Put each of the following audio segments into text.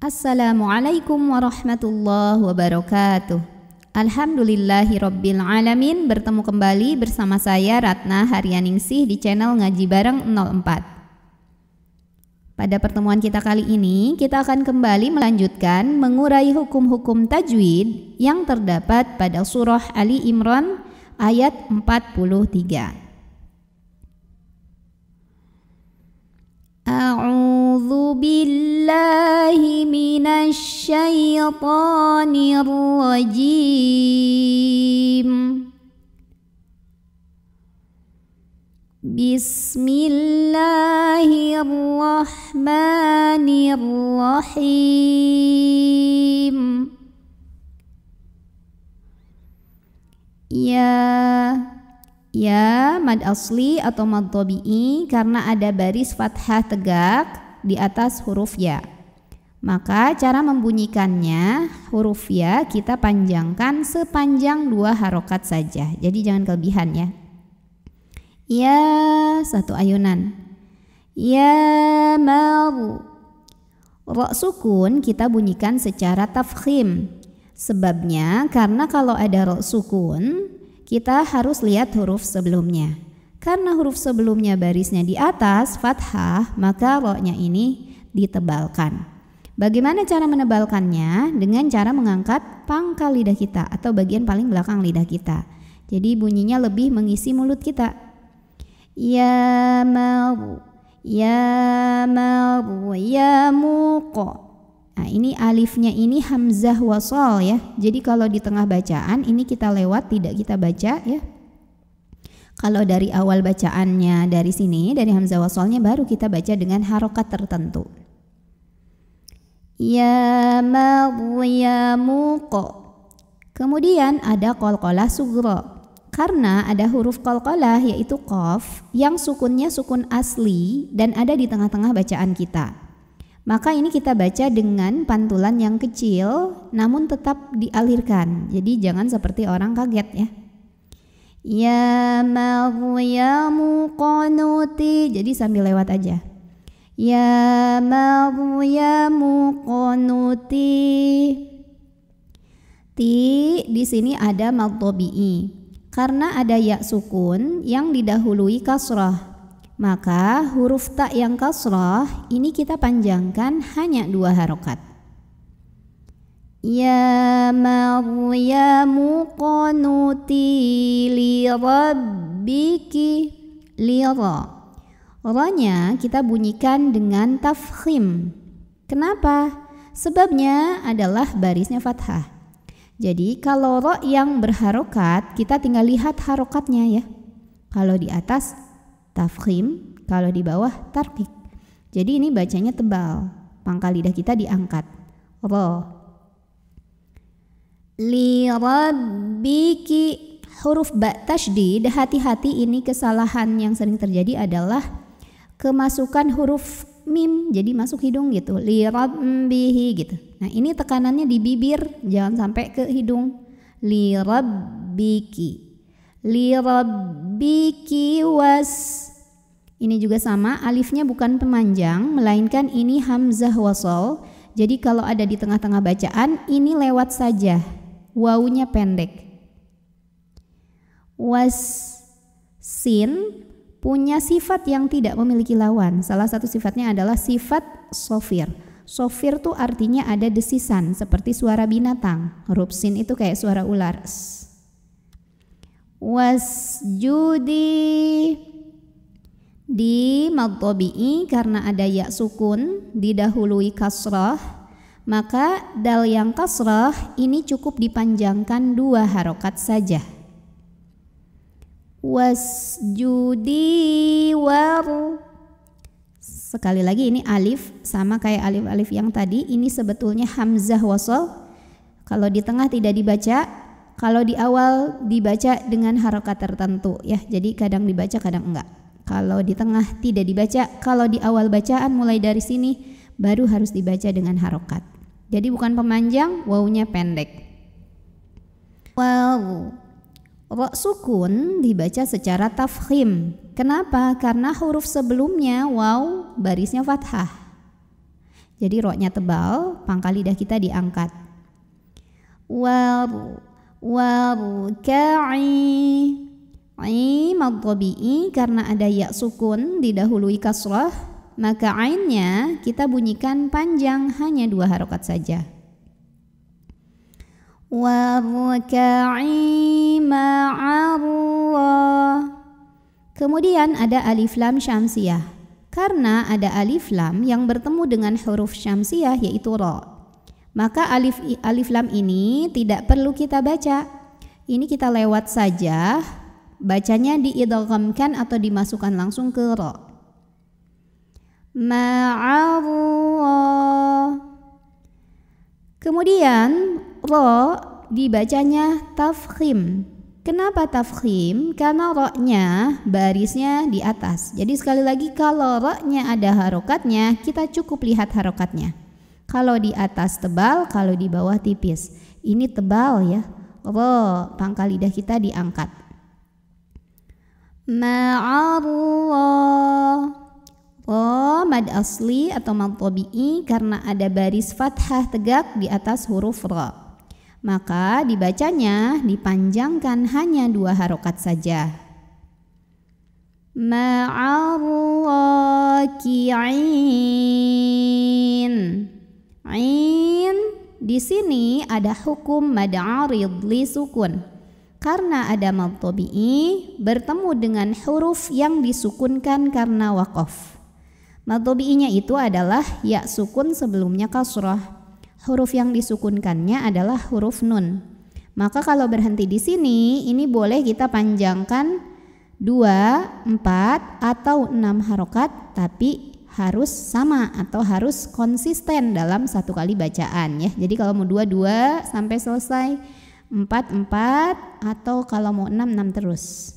Assalamualaikum warahmatullahi wabarakatuh. Alhamdulillahi Rabbil Alamin Bertemu kembali bersama saya Ratna Haryaningsih di channel Ngaji Bareng 04 Pada pertemuan kita kali ini kita akan kembali melanjutkan mengurai hukum-hukum tajwid yang terdapat pada surah Ali Imran ayat 43 A'udzu أعوذ بالله من الشيطان الرجيم بسم الله الرحمن الرحيم يا ya mad asli atau mad tabi'i karena ada baris fathah tegak di atas huruf ya. Maka cara membunyikannya huruf ya kita panjangkan sepanjang dua harokat saja. Jadi jangan kelebihan ya. Ya satu ayunan. Ya mau rok sukun kita bunyikan secara tafkhim. Sebabnya karena kalau ada rok sukun kita harus lihat huruf sebelumnya. Karena huruf sebelumnya barisnya di atas fathah, maka roknya ini ditebalkan. Bagaimana cara menebalkannya? Dengan cara mengangkat pangkal lidah kita atau bagian paling belakang lidah kita. Jadi bunyinya lebih mengisi mulut kita. Ya mau, ya mau, ya muko. Nah, ini alifnya ini hamzah wasol ya. Jadi kalau di tengah bacaan ini kita lewat tidak kita baca ya. Kalau dari awal bacaannya dari sini, dari Hamzah wasolnya baru kita baca dengan harokat tertentu. Ya Maryamu Kemudian ada kolkolah sugro. Karena ada huruf kolkolah yaitu kof yang sukunnya sukun asli dan ada di tengah-tengah bacaan kita. Maka ini kita baca dengan pantulan yang kecil namun tetap dialirkan. Jadi jangan seperti orang kaget ya. Ya Maryamu konuti Jadi sambil lewat aja Ya Maryamu konuti Ti di sini ada maltobi'i Karena ada ya sukun yang didahului kasrah Maka huruf tak yang kasrah ini kita panjangkan hanya dua harokat يا مريم قنتي لربك لرا Ranya kita bunyikan dengan tafkhim. Kenapa? Sebabnya adalah barisnya fathah. Jadi kalau ro yang berharokat, kita tinggal lihat harokatnya ya. Kalau di atas tafkhim, kalau di bawah tarkik. Jadi ini bacanya tebal. Pangkal lidah kita diangkat. Ro lirabbiki huruf ba tasydid hati-hati ini kesalahan yang sering terjadi adalah kemasukan huruf mim jadi masuk hidung gitu lirabbihi gitu nah ini tekanannya di bibir jangan sampai ke hidung lirabbiki lirabbiki was ini juga sama, alifnya bukan pemanjang, melainkan ini hamzah wasol. Jadi kalau ada di tengah-tengah bacaan, ini lewat saja wawunya pendek. Was sin punya sifat yang tidak memiliki lawan. Salah satu sifatnya adalah sifat sofir. Sofir tuh artinya ada desisan seperti suara binatang. Huruf sin itu kayak suara ular. Was judi di madtobi'i karena ada ya sukun didahului kasrah maka dal yang kasrah ini cukup dipanjangkan dua harokat saja. Wasjudi war Sekali lagi ini alif sama kayak alif-alif yang tadi ini sebetulnya hamzah wasol. Kalau di tengah tidak dibaca, kalau di awal dibaca dengan harokat tertentu ya. Jadi kadang dibaca kadang enggak. Kalau di tengah tidak dibaca, kalau di awal bacaan mulai dari sini baru harus dibaca dengan harokat. Jadi bukan pemanjang, wawunya pendek. Wow, rok sukun dibaca secara tafkhim. Kenapa? Karena huruf sebelumnya waw barisnya fathah. Jadi roknya tebal, pangkal lidah kita diangkat. War kai i madhabi'i karena ada yak sukun didahului kasrah maka ainnya kita bunyikan panjang hanya dua harokat saja. Kemudian ada alif lam syamsiah. Karena ada alif lam yang bertemu dengan huruf syamsiah yaitu ro. Maka alif alif lam ini tidak perlu kita baca. Ini kita lewat saja. Bacanya diidghamkan atau dimasukkan langsung ke ro kemudian ro dibacanya tafkhim Kenapa tafkhim? Karena roknya barisnya di atas. Jadi sekali lagi kalau roknya ada harokatnya, kita cukup lihat harokatnya. Kalau di atas tebal, kalau di bawah tipis. Ini tebal ya. Ro, pangkal lidah kita diangkat. Ma'arullah ko mad asli atau mad tabi'i karena ada baris fathah tegak di atas huruf ra. Maka dibacanya dipanjangkan hanya dua harokat saja. Ma'arraki'in In di sini ada hukum mad li sukun. Karena ada mad bertemu dengan huruf yang disukunkan karena waqaf Matobi'inya itu adalah ya sukun sebelumnya kasroh Huruf yang disukunkannya adalah huruf nun. Maka kalau berhenti di sini, ini boleh kita panjangkan dua empat atau enam harokat tapi harus sama atau harus konsisten dalam satu kali bacaan ya. Jadi kalau mau dua dua sampai selesai empat empat atau kalau mau enam enam terus.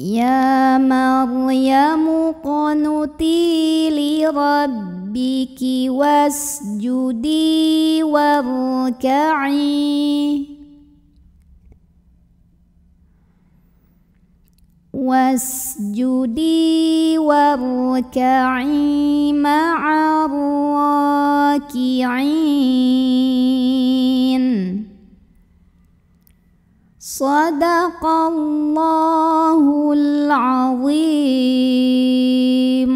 يا مريم قنتي لربك واسجدي واركعي واسجدي واركعي مع الراكعين Sadaqallahul azim.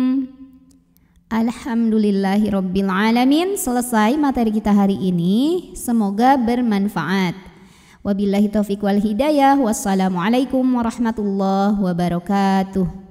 Alhamdulillahirabbil alamin. Selesai materi kita hari ini. Semoga bermanfaat. Wabillahi taufiq wal hidayah. Wassalamualaikum warahmatullahi wabarakatuh.